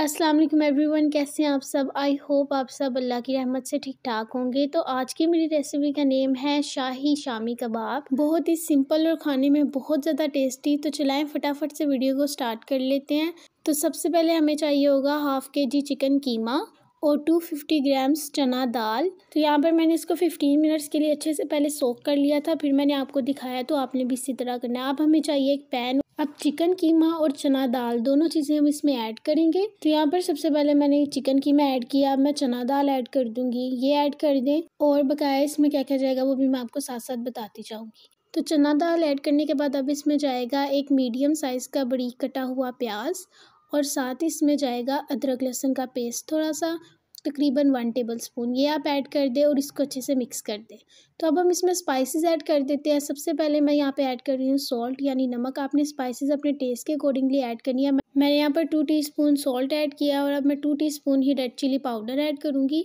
अस्सलाम वालेकुम एवरीवन कैसे हैं आप सब आई होप आप सब अल्लाह की रहमत से ठीक ठाक होंगे तो आज की मेरी रेसिपी का नेम है शाही शामी कबाब बहुत ही सिंपल और खाने में बहुत ज़्यादा टेस्टी तो चलाएं फटाफट से वीडियो को स्टार्ट कर लेते हैं तो सबसे पहले हमें चाहिए होगा हाफ़ के जी चिकन कीमा और 250 ग्राम्स चना दाल तो यहाँ पर मैंने इसको 15 मिनट्स के लिए अच्छे से पहले सोख कर लिया था फिर मैंने आपको दिखाया तो आपने भी इसी तरह करना है अब हमें चाहिए एक पैन अब चिकन कीमा और चना दाल दोनों चीज़ें हम इसमें ऐड करेंगे तो यहाँ पर सबसे पहले मैंने चिकन कीमा ऐड किया अब मैं चना दाल ऐड कर दूंगी ये ऐड कर दें और बकाया इसमें क्या क्या जाएगा वो भी मैं आपको साथ साथ बताती जाऊँगी तो चना दाल ऐड करने के बाद अब इसमें जाएगा एक मीडियम साइज़ का बड़ी कटा हुआ प्याज और साथ ही इसमें जाएगा अदरक लहसुन का पेस्ट थोड़ा सा तकरीबन वन टेबल स्पून ये आप ऐड कर दें और इसको अच्छे से मिक्स कर दें तो अब हम इसमें स्पाइसेस ऐड कर देते हैं सबसे पहले मैं यहाँ पे ऐड कर रही हूँ सॉल्ट यानी नमक आपने स्पाइसेस अपने टेस्ट के अकॉर्डिंगली ऐड करनी है मैंने यहाँ पर टू स्पून सॉल्ट ऐड किया और अब मैं टू स्पून ही रेड चिली पाउडर ऐड करूँगी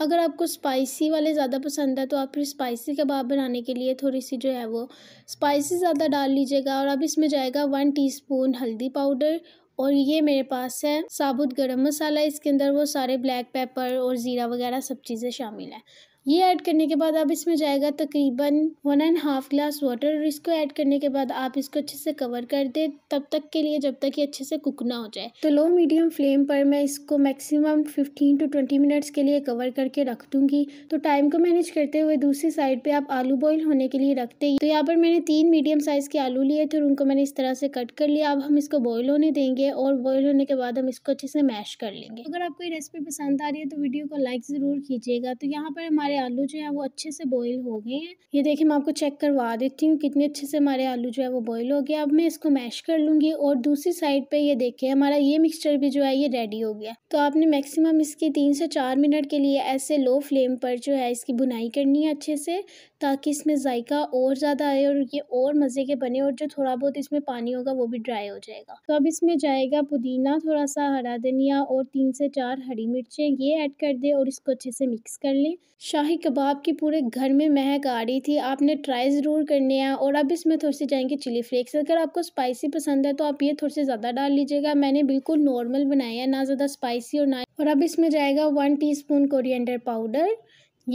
अगर आपको स्पाइसी वाले ज़्यादा पसंद है तो आप फिर स्पाइसी कबाब बनाने के लिए थोड़ी सी जो है वो स्पाइसी ज़्यादा डाल लीजिएगा और अब इसमें जाएगा वन टीस्पून हल्दी पाउडर और ये मेरे पास है साबुत गरम मसाला इसके अंदर वो सारे ब्लैक पेपर और ज़ीरा वगैरह सब चीज़ें शामिल हैं ये ऐड करने के बाद अब इसमें जाएगा तकरीबन one and half glass water और इसको ऐड करने के बाद आप इसको अच्छे से कवर कर दें तब तक के लिए जब तक ये अच्छे से कुक ना हो जाए तो लो मीडियम फ्लेम पर मैं इसको मैक्सिमम 15 टू 20 मिनट्स के लिए कवर करके रख दूंगी तो टाइम को मैनेज करते हुए दूसरी साइड पर आप आलू बॉयल होने के लिए रखते ही तो यहाँ पर मैंने तीन मीडियम साइज़ के आलू लिए थे और उनको मैंने इस तरह से कट कर लिया अब हम इसको बॉयल होने देंगे और बॉयल होने के बाद हम इसको अच्छे से मैश कर लेंगे अगर आपको ये रेसिपी पसंद आ रही है तो वीडियो को लाइक ज़रूर कीजिएगा तो यहाँ पर हमारे हमारे आलू जो हैं वो अच्छे से बॉईल हो गए हैं ये देखिए मैं आपको चेक करवा देती हूँ कितने अच्छे से हमारे आलू जो है वो बॉईल हो गया अब मैं इसको मैश कर लूँगी और दूसरी साइड पे ये देखिए हमारा ये मिक्सचर भी जो है ये रेडी हो गया तो आपने मैक्सिमम इसकी तीन से चार मिनट के लिए ऐसे लो फ्लेम पर जो है इसकी बुनाई करनी है अच्छे से ताकि इसमें जायका और ज़्यादा आए और ये और मज़े के बने और जो थोड़ा बहुत इसमें पानी होगा वो भी ड्राई हो जाएगा तो अब इसमें जाएगा पुदीना थोड़ा सा हरा धनिया और तीन से चार हरी मिर्चें ये ऐड कर दें और इसको अच्छे से मिक्स कर लें शाही कबाब की पूरे घर में महक आ रही थी आपने ट्राई ज़रूर करने हैं और अब इसमें थोड़े से जाएंगे चिली फ्लेक्स अगर आपको स्पाइसी पसंद है तो आप ये थोड़े से ज़्यादा डाल लीजिएगा मैंने बिल्कुल नॉर्मल बनाया है ना ज़्यादा स्पाइसी और ना और अब इसमें जाएगा वन स्पून कोरियंडर पाउडर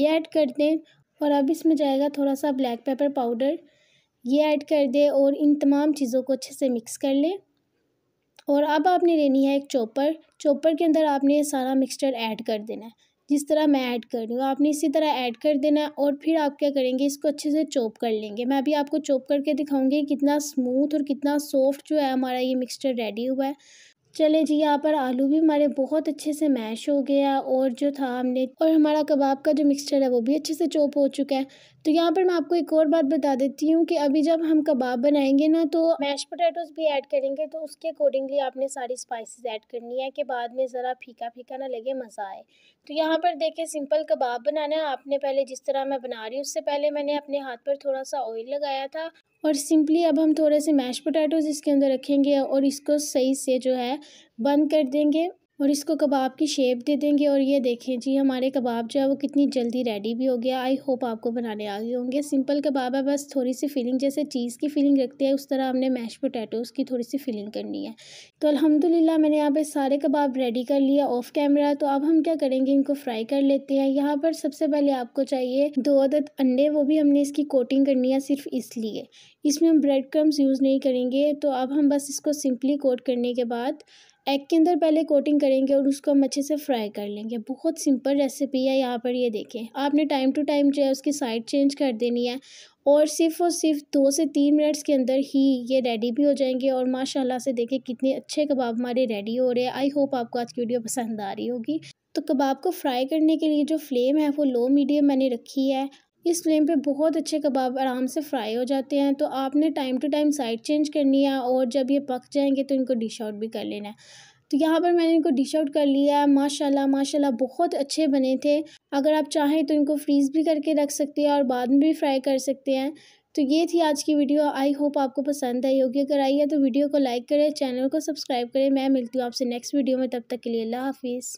ये ऐड कर दें और अब इसमें जाएगा थोड़ा सा ब्लैक पेपर पाउडर ये ऐड कर दें और इन तमाम चीज़ों को अच्छे से मिक्स कर लें और अब आपने लेनी है एक चॉपर चॉपर के अंदर आपने ये सारा मिक्सचर ऐड कर देना है जिस तरह मैं ऐड कर रही हूँ आपने इसी तरह ऐड कर देना है और फिर आप क्या करेंगे इसको अच्छे से चॉप कर लेंगे मैं अभी आपको चॉप करके दिखाऊंगी कितना स्मूथ और कितना सॉफ्ट जो है हमारा ये मिक्सचर रेडी हुआ है चले जी यहाँ पर आलू भी हमारे बहुत अच्छे से मैश हो गया और जो था हमने और हमारा कबाब का जो मिक्सचर है वो भी अच्छे से चॉप हो चुका है तो यहाँ पर मैं आपको एक और बात बता देती हूँ कि अभी जब हम कबाब बनाएंगे ना तो मैश पोटैटोज़ भी ऐड करेंगे तो उसके अकॉर्डिंगली आपने सारी स्पाइसेस ऐड करनी है कि बाद में ज़रा फीका फीका ना लगे मज़ा आए तो यहाँ पर देखें सिंपल कबाब बनाना है आपने पहले जिस तरह मैं बना रही हूँ उससे पहले मैंने अपने हाथ पर थोड़ा सा ऑयल लगाया था और सिंपली अब हम थोड़े से मैश पोटैटोज़ इसके अंदर रखेंगे और इसको सही से जो है बंद कर देंगे और इसको कबाब की शेप दे देंगे और ये देखें जी हमारे कबाब जो है वो कितनी जल्दी रेडी भी हो गया आई होप आपको बनाने आ गए होंगे सिंपल कबाब है बस थोड़ी सी फिलिंग जैसे चीज़ की फीलिंग रखते हैं उस तरह हमने मैश पोटैटोज़ की थोड़ी सी फिलिंग करनी है तो अल्हम्दुलिल्लाह मैंने यहाँ पे सारे कबाब रेडी कर लिया ऑफ कैमरा तो अब हम क्या करेंगे इनको फ्राई कर लेते हैं यहाँ पर सबसे पहले आपको चाहिए दो अदद अंडे वो भी हमने इसकी कोटिंग करनी है सिर्फ इसलिए इसमें हम ब्रेड क्रम्स यूज़ नहीं करेंगे तो अब हम बस इसको सिंपली कोट करने के बाद एग के अंदर पहले कोटिंग करेंगे और उसको हम अच्छे से फ्राई कर लेंगे बहुत सिंपल रेसिपी है यहाँ पर ये देखें आपने टाइम टू टाइम जो है उसकी साइड चेंज कर देनी है और सिर्फ़ और सिर्फ दो से तीन मिनट्स के अंदर ही ये रेडी भी हो जाएंगे और माशाल्लाह से देखें कितने अच्छे कबाब हमारे रेडी हो रहे हैं आई होप आपको आज की वीडियो पसंद आ रही होगी तो कबाब को फ्राई करने के लिए जो फ्लेम है वो लो मीडियम मैंने रखी है इस फ्लेम पे बहुत अच्छे कबाब आराम से फ्राई हो जाते हैं तो आपने time to time side change करनी है और जब ये पक जाएंगे तो इनको डिश आउट भी कर लेना है तो यहाँ पर मैंने इनको डिश आउट कर लिया है माशाल्लाह माशाल्लाह बहुत अच्छे बने थे अगर आप चाहें तो इनको फ्रीज़ भी करके रख सकते हैं और बाद में भी फ्राई कर सकते हैं तो ये थी आज की वीडियो आई होप आपको पसंद आई होगी अगर आई है तो वीडियो को लाइक करें चैनल को सब्सक्राइब करें मैं मिलती हूँ आपसे नेक्स्ट वीडियो में तब तक के लिए अल्लाह हाफिज़